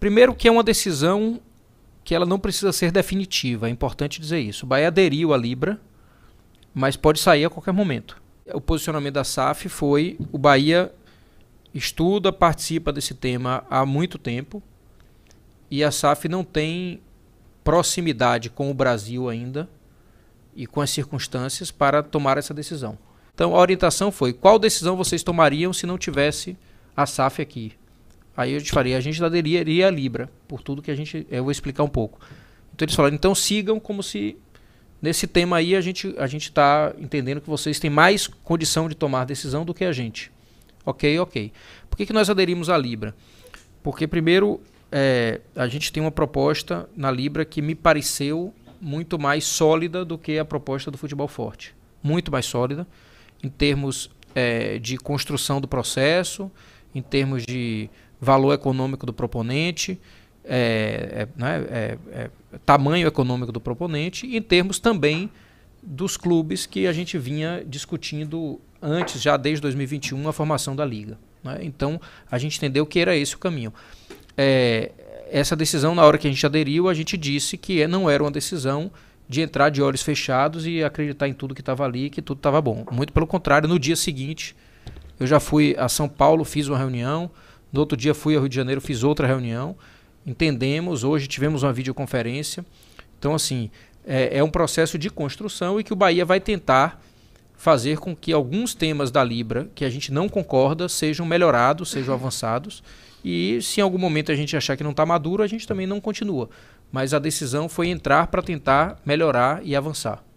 Primeiro que é uma decisão que ela não precisa ser definitiva, é importante dizer isso. O Bahia aderiu à Libra, mas pode sair a qualquer momento. O posicionamento da SAF foi o Bahia estuda, participa desse tema há muito tempo e a SAF não tem proximidade com o Brasil ainda e com as circunstâncias para tomar essa decisão. Então a orientação foi: qual decisão vocês tomariam se não tivesse a SAF aqui? Aí eu te faria, a gente aderiria à Libra, por tudo que a gente. Eu vou explicar um pouco. Então eles falaram, então sigam como se. Nesse tema aí a gente a está entendendo que vocês têm mais condição de tomar decisão do que a gente. Ok, ok. Por que, que nós aderimos à Libra? Porque primeiro é, a gente tem uma proposta na Libra que me pareceu muito mais sólida do que a proposta do futebol forte. Muito mais sólida em termos é, de construção do processo, em termos de valor econômico do proponente, é, é né, é, é, tamanho econômico do proponente, e em termos também dos clubes que a gente vinha discutindo antes, já desde 2021, a formação da liga. Né? Então, a gente entendeu que era esse o caminho. É, essa decisão, na hora que a gente aderiu, a gente disse que não era uma decisão de entrar de olhos fechados e acreditar em tudo que estava ali, que tudo estava bom. Muito pelo contrário, no dia seguinte, eu já fui a São Paulo, fiz uma reunião, no outro dia fui ao Rio de Janeiro, fiz outra reunião, entendemos, hoje tivemos uma videoconferência. Então, assim, é, é um processo de construção e que o Bahia vai tentar fazer com que alguns temas da Libra que a gente não concorda sejam melhorados, sejam uhum. avançados. E se em algum momento a gente achar que não está maduro, a gente também não continua. Mas a decisão foi entrar para tentar melhorar e avançar.